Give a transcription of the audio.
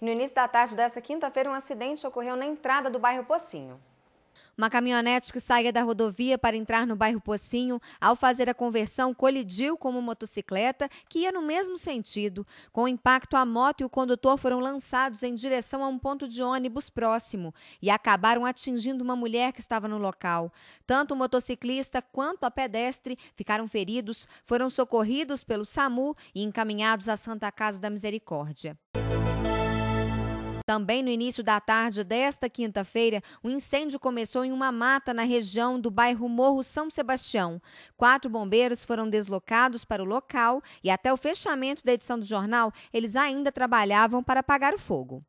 No início da tarde desta quinta-feira, um acidente ocorreu na entrada do bairro Pocinho. Uma caminhonete que saía da rodovia para entrar no bairro Pocinho, ao fazer a conversão, colidiu com uma motocicleta que ia no mesmo sentido. Com o impacto, a moto e o condutor foram lançados em direção a um ponto de ônibus próximo e acabaram atingindo uma mulher que estava no local. Tanto o motociclista quanto a pedestre ficaram feridos, foram socorridos pelo SAMU e encaminhados à Santa Casa da Misericórdia. Também no início da tarde desta quinta-feira, um incêndio começou em uma mata na região do bairro Morro São Sebastião. Quatro bombeiros foram deslocados para o local e até o fechamento da edição do jornal, eles ainda trabalhavam para apagar o fogo.